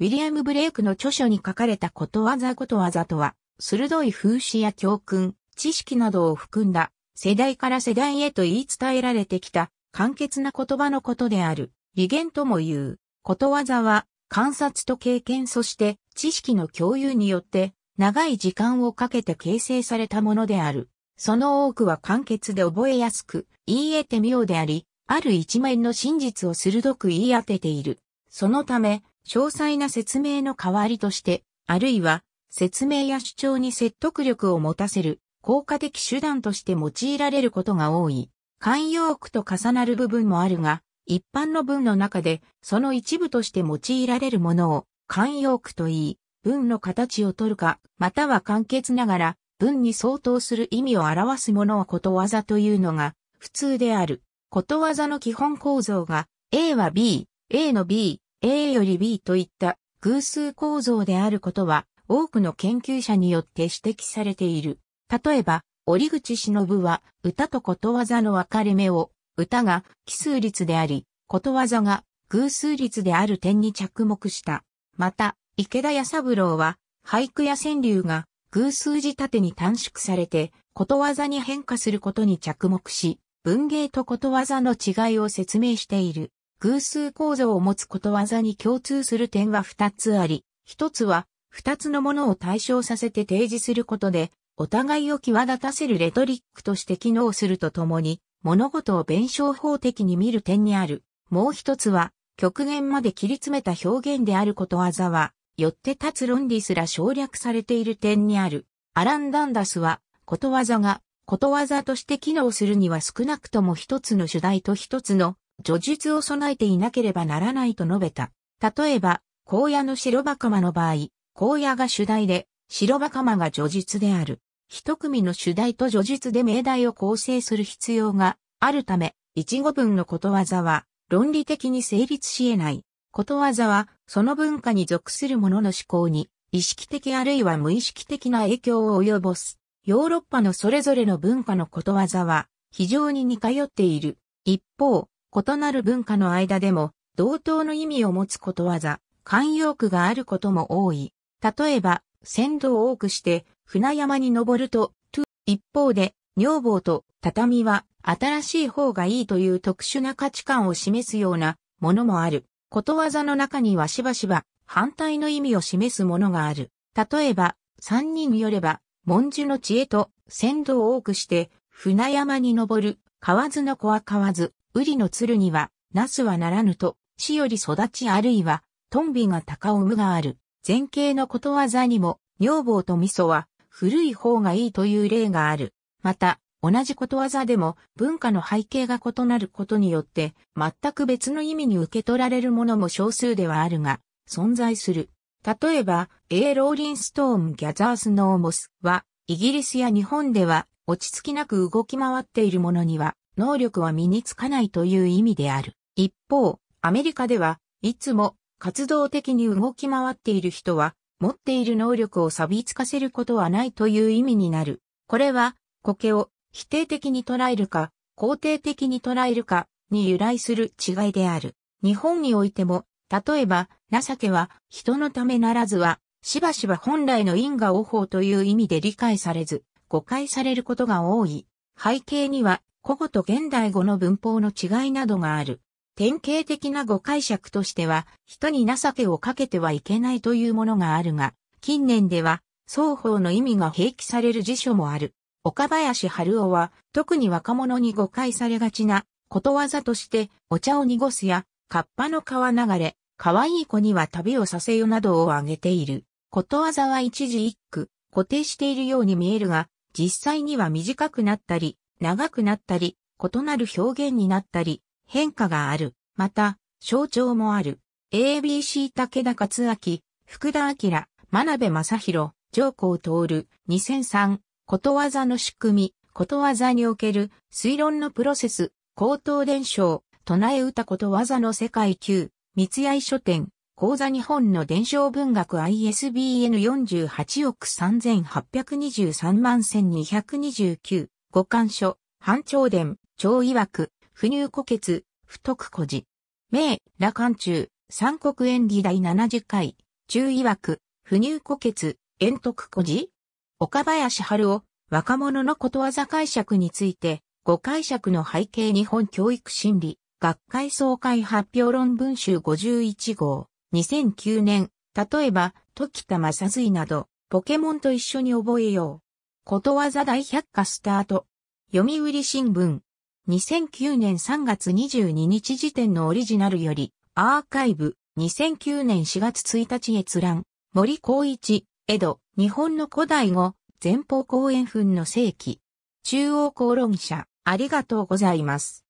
ウィリアム・ブレイクの著書に書かれたことわざことわざとは、鋭い風刺や教訓、知識などを含んだ、世代から世代へと言い伝えられてきた、簡潔な言葉のことである、威言とも言う。ことわざは、観察と経験そして知識の共有によって、長い時間をかけて形成されたものである。その多くは簡潔で覚えやすく、言い得て妙であり、ある一面の真実を鋭く言い当てている。そのため、詳細な説明の代わりとして、あるいは説明や主張に説得力を持たせる効果的手段として用いられることが多い。慣用句と重なる部分もあるが、一般の文の中でその一部として用いられるものを慣用句と言い、文の形を取るか、または簡潔ながら文に相当する意味を表すものをことわざというのが普通である。ことわざの基本構造が A は B、A の B、A より B といった偶数構造であることは多くの研究者によって指摘されている。例えば、折口忍は歌とことわざの分かれ目を、歌が奇数率であり、ことわざが偶数率である点に着目した。また、池田屋三郎は俳句や川柳が偶数字立てに短縮されて、ことわざに変化することに着目し、文芸とことわざの違いを説明している。偶数構造を持つことわざに共通する点は二つあり、一つは、二つのものを対象させて提示することで、お互いを際立たせるレトリックとして機能するとともに、物事を弁証法的に見る点にある。もう一つは、極限まで切り詰めた表現であることわざは、よって立つ論理すら省略されている点にある。アラン・ダンダスは、ことわざが、ことわざとして機能するには少なくとも一つの主題と一つの叙述を備えていなければならないと述べた。例えば、荒野の白馬鎌の場合、荒野が主題で、白馬鎌が叙述である。一組の主題と叙述で命題を構成する必要があるため、一語文のことわざは論理的に成立し得ない。ことわざはその文化に属する者の思考に意識的あるいは無意識的な影響を及ぼす。ヨーロッパのそれぞれの文化のことわざは非常に似通っている。一方、異なる文化の間でも同等の意味を持つことわざ、慣用句があることも多い。例えば、先導を多くして船山に登ると、と、一方で、女房と畳は新しい方がいいという特殊な価値観を示すようなものもある。ことわざの中にはしばしば反対の意味を示すものがある。例えば、三人によれば、文殊の知恵と先導を多くして船山に登る、河津の子は河津、ウリの鶴には、ナスはならぬと、死より育ちあるいは、トンビが鷹を産むがある。前景のことわざにも、女房と味噌は、古い方がいいという例がある。また、同じことわざでも文化の背景が異なることによって全く別の意味に受け取られるものも少数ではあるが存在する。例えば、A ローリンストーン・ギャザース・ノーモスはイギリスや日本では落ち着きなく動き回っているものには能力は身につかないという意味である。一方、アメリカでは、いつも活動的に動き回っている人は、持っている能力を錆びつかせることはないという意味になる。これは、苔を否定的に捉えるか、肯定的に捉えるかに由来する違いである。日本においても、例えば、情けは人のためならずは、しばしば本来の因果応報という意味で理解されず、誤解されることが多い。背景には、古語と現代語の文法の違いなどがある。典型的な語解釈としては、人に情けをかけてはいけないというものがあるが、近年では、双方の意味が併記される辞書もある。岡林春夫は、特に若者に誤解されがちな、ことわざとして、お茶を濁すや、河童の川流れ、可愛い子には旅をさせよなどを挙げている。ことわざは一字一句、固定しているように見えるが、実際には短くなったり、長くなったり、異なる表現になったり、変化がある。また、象徴もある。ABC 武田勝明、福田明、真鍋正宏、上皇徹、2003、ことわざの仕組み、ことわざにおける推論のプロセス、高等伝承、唱え歌ことわざの世界級、三谷書店、講座日本の伝承文学 ISBN48 億3823万1229。五感書、半長伝、長曰く、不入古血、不徳古事。名、羅漢中、三国演義第70回、中曰く、不入古血、遠徳古事岡林春夫、若者のことわざ解釈について、ご解釈の背景日本教育心理、学会総会発表論文集51号、2009年、例えば、時田正髄など、ポケモンと一緒に覚えよう。ことわざ大百科スタート。読売新聞。2009年3月22日時点のオリジナルより、アーカイブ。2009年4月1日閲覧。森光一、江戸、日本の古代語、前方後円墳の世紀。中央公論者、ありがとうございます。